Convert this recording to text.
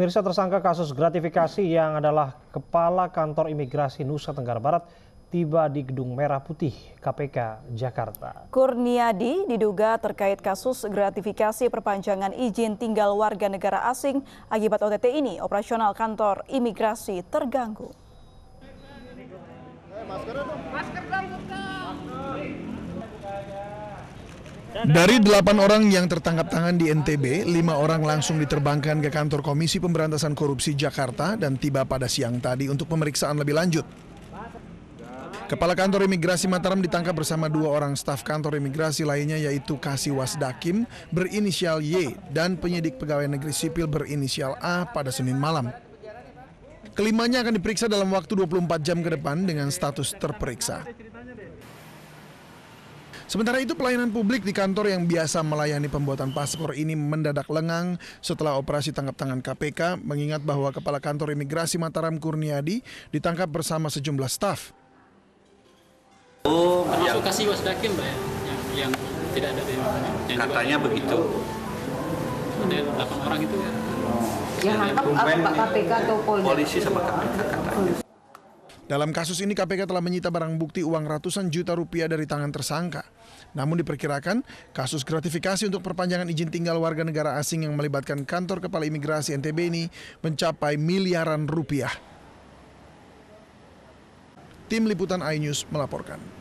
Pemirsa tersangka kasus gratifikasi yang adalah Kepala Kantor Imigrasi Nusa Tenggara Barat tiba di Gedung Merah Putih KPK Jakarta. Kurniadi diduga terkait kasus gratifikasi perpanjangan izin tinggal warga negara asing akibat OTT ini operasional kantor imigrasi terganggu. Eh, masker dong. Masker dong. Dari delapan orang yang tertangkap tangan di NTB, lima orang langsung diterbangkan ke kantor Komisi Pemberantasan Korupsi Jakarta dan tiba pada siang tadi untuk pemeriksaan lebih lanjut. Kepala Kantor Imigrasi Mataram ditangkap bersama dua orang staf kantor imigrasi lainnya yaitu Kasih Wasdakim berinisial Y dan penyidik pegawai negeri sipil berinisial A pada Senin malam. Kelimanya akan diperiksa dalam waktu 24 jam ke depan dengan status terperiksa. Sementara itu pelayanan publik di kantor yang biasa melayani pembuatan paspor ini mendadak lengang setelah operasi tangkap tangan KPK mengingat bahwa Kepala Kantor Imigrasi Mataram Kurniadi ditangkap bersama sejumlah staf. Oh, yang, kasih wasdakim, Mbak, ya? yang, yang tidak ada yang katanya juga, begitu. Ada 8 orang itu ya. Yang ya, apa Pak KPK atau Polisi sama KPK katanya. Dalam kasus ini KPK telah menyita barang bukti uang ratusan juta rupiah dari tangan tersangka. Namun diperkirakan kasus gratifikasi untuk perpanjangan izin tinggal warga negara asing yang melibatkan kantor kepala imigrasi NTB ini mencapai miliaran rupiah. Tim Liputan iNews melaporkan.